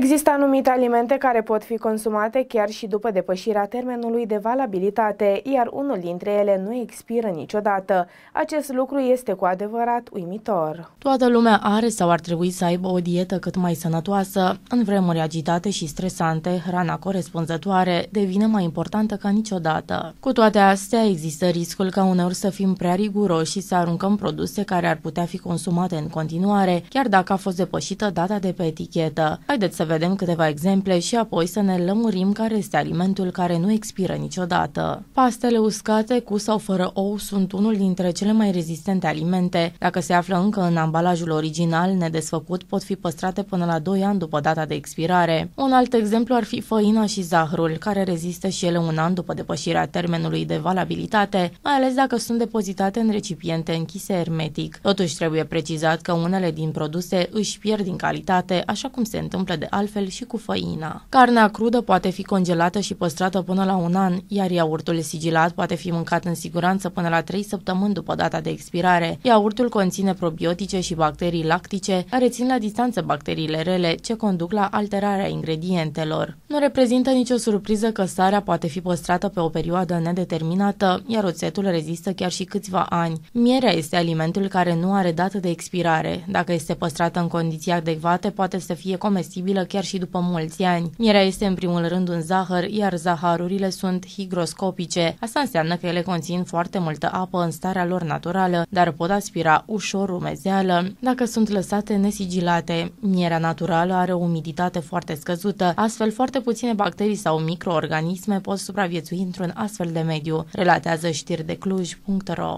Există anumite alimente care pot fi consumate chiar și după depășirea termenului de valabilitate, iar unul dintre ele nu expiră niciodată. Acest lucru este cu adevărat uimitor. Toată lumea are sau ar trebui să aibă o dietă cât mai sănătoasă. În vremuri agitate și stresante, hrana corespunzătoare devine mai importantă ca niciodată. Cu toate astea, există riscul ca uneori să fim prea riguroși și să aruncăm produse care ar putea fi consumate în continuare, chiar dacă a fost depășită data de pe etichetă. Haideți să vedem câteva exemple și apoi să ne lămurim care este alimentul care nu expiră niciodată. Pastele uscate cu sau fără ou sunt unul dintre cele mai rezistente alimente. Dacă se află încă în ambalajul original nedesfăcut, pot fi păstrate până la 2 ani după data de expirare. Un alt exemplu ar fi făina și zahărul, care rezistă și ele un an după depășirea termenului de valabilitate, mai ales dacă sunt depozitate în recipiente închise hermetic. Totuși trebuie precizat că unele din produse își pierd din calitate, așa cum se întâmplă de altfel și cu făina. Carnea crudă poate fi congelată și păstrată până la un an, iar iaurtul sigilat poate fi mâncat în siguranță până la 3 săptămâni după data de expirare. Iaurtul conține probiotice și bacterii lactice care țin la distanță bacteriile rele ce conduc la alterarea ingredientelor. Nu reprezintă nicio surpriză că sarea poate fi păstrată pe o perioadă nedeterminată, iar oțetul rezistă chiar și câțiva ani. Mierea este alimentul care nu are dată de expirare. Dacă este păstrată în condiții adecvate, poate să fie comestibilă stabilă chiar și după mulți ani. Mierea este în primul rând un zahăr, iar zaharurile sunt higroscopice. Asta înseamnă că ele conțin foarte multă apă în starea lor naturală, dar pot aspira ușor umezeală dacă sunt lăsate nesigilate. Mierea naturală are o umiditate foarte scăzută, astfel foarte puține bacterii sau microorganisme pot supraviețui într-un astfel de mediu, relatează știri de cluj.ro.